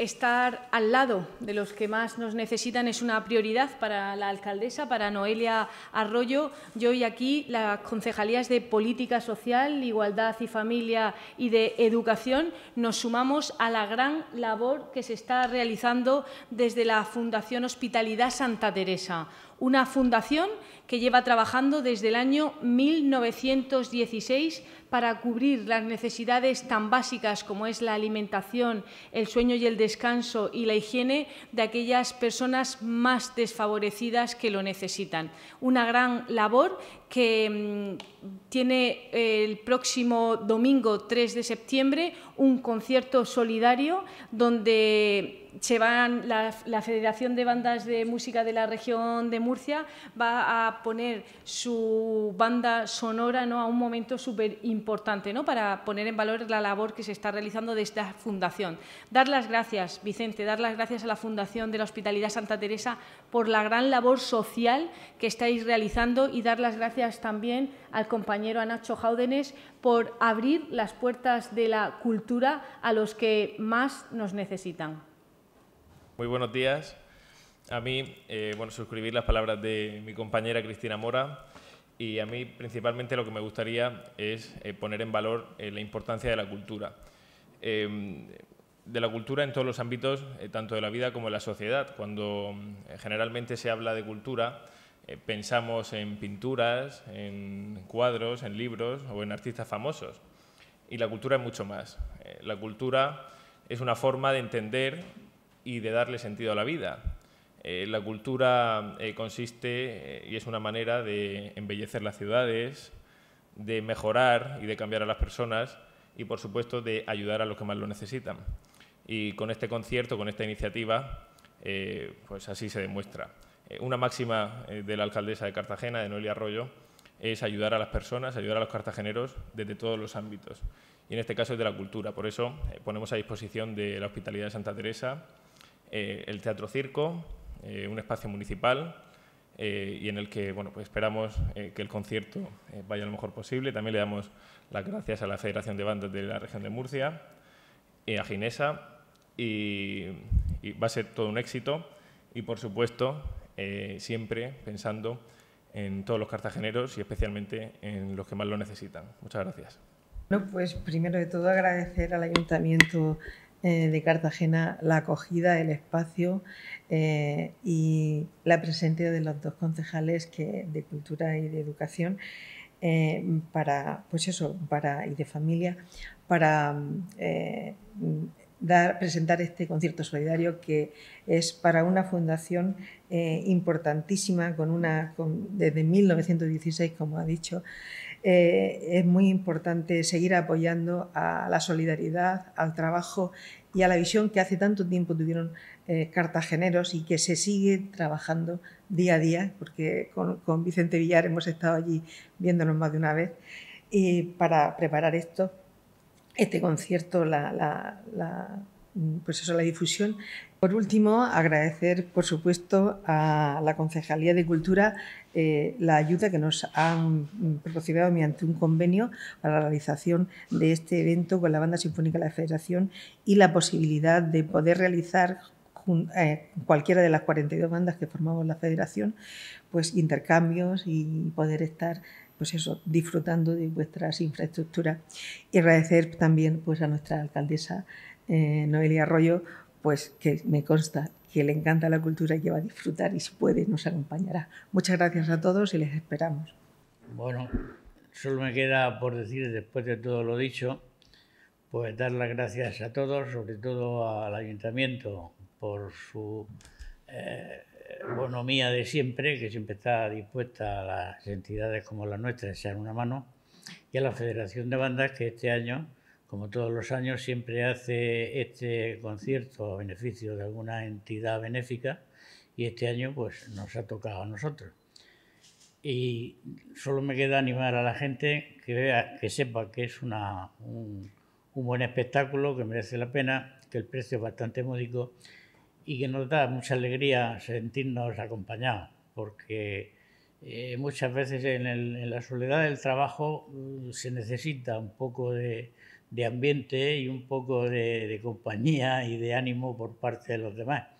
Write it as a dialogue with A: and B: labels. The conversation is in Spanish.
A: estar al lado de los que más nos necesitan es una prioridad para la alcaldesa, para Noelia Arroyo. Yo y aquí las concejalías de Política Social, Igualdad y Familia y de Educación nos sumamos a la gran labor que se está realizando desde la Fundación Hospitalidad Santa Teresa, una fundación que lleva trabajando desde el año 1916 para cubrir las necesidades tan básicas como es la alimentación, el sueño y el descanso descanso y la higiene de aquellas personas más desfavorecidas que lo necesitan. Una gran labor que mm, tiene eh, el próximo domingo 3 de septiembre un concierto solidario donde se la, Federación de Bandas de Música de la Región de Murcia va a poner su banda sonora ¿no? a un momento súper importante ¿no? para poner en valor la labor que se está realizando de esta fundación. Dar las gracias, Vicente, dar las gracias a la Fundación de la Hospitalidad Santa Teresa por la gran labor social que estáis realizando y dar las gracias también al compañero Anacho Jaudenes por abrir las puertas de la cultura a los que más nos necesitan.
B: Muy buenos días. A mí, eh, bueno, suscribir las palabras de mi compañera Cristina Mora y a mí principalmente lo que me gustaría es eh, poner en valor eh, la importancia de la cultura. Em, de la cultura en todos los ámbitos, tanto de la vida como de la sociedad. Cuando mm, generalmente se habla de cultura, eh, pensamos en pinturas, en cuadros, en libros o en artistas famosos. Y la cultura es mucho más. Eh, la cultura es una forma de entender y de darle sentido a la vida. Eh, la cultura consiste y es una manera de embellecer las ciudades, de mejorar y de cambiar a las personas y, por supuesto, de ayudar a los que más lo necesitan. Y con este concierto, con esta iniciativa, pues así se demuestra. Eh, una máxima eh, de la alcaldesa de Cartagena, de Noelia Arroyo, es ayudar a las personas, ayudar a los cartageneros desde todos los ámbitos. Y en este caso es de la cultura. Por eso eh, ponemos a disposición de la Hospitalidad de Santa Teresa el Teatro Circo, un espacio municipal y en el que bueno, pues esperamos que el concierto vaya lo mejor posible. También le damos las gracias a la Federación de Bandas de la región de Murcia, a Ginesa, y, y va a ser todo un éxito. Y por supuesto, eh, siempre pensando en todos los cartageneros y especialmente en los que más lo necesitan. Muchas gracias.
C: Bueno, pues primero de todo agradecer al Ayuntamiento eh, de Cartagena la acogida, el espacio eh, y la presencia de los dos concejales que, de Cultura y de Educación para, pues eso, para, y de Familia, para mm, presentar este concierto solidario que es para una fundación eh, importantísima, con una, desde 1916, como ha dicho. Eh, es muy importante seguir apoyando a la solidaridad, al trabajo y a la visión que hace tanto tiempo tuvieron eh, cartageneros y que se sigue trabajando día a día, porque con, con Vicente Villar hemos estado allí viéndonos más de una vez, y para preparar esto este concierto, la, la, mm, la difusión. Por último, agradecer, por supuesto, a la Concejalía de Cultura eh, la ayuda que nos han proporcionado mediante un convenio para la realización de este evento con la Banda Sinfónica de la Federación y la posibilidad de poder realizar eh, cualquiera de las 42 bandas que formamos la federación, pues intercambios y poder estar pues eso, disfrutando de vuestras infraestructuras. Y agradecer también pues, a nuestra alcaldesa eh, Noelia Arroyo, pues que me consta que le encanta la cultura y que va a disfrutar y si puede nos acompañará. Muchas gracias a todos y les esperamos.
D: Bueno, solo me queda por decir, después de todo lo dicho, pues dar las gracias a todos, sobre todo al ayuntamiento, por su eh, Economía de siempre, que siempre está dispuesta a las entidades como la nuestra a echar una mano, y a la Federación de Bandas, que este año, como todos los años, siempre hace este concierto a beneficio de alguna entidad benéfica, y este año pues nos ha tocado a nosotros. Y solo me queda animar a la gente que, vea, que sepa que es un buen espectáculo, que merece la pena, que el precio es bastante módico y que nos da mucha alegría sentirnos acompañados, porque eh, muchas veces en, la soledad del trabajo mm, se necesita un poco de, ambiente y un poco de compañía y de ánimo por parte de los demás.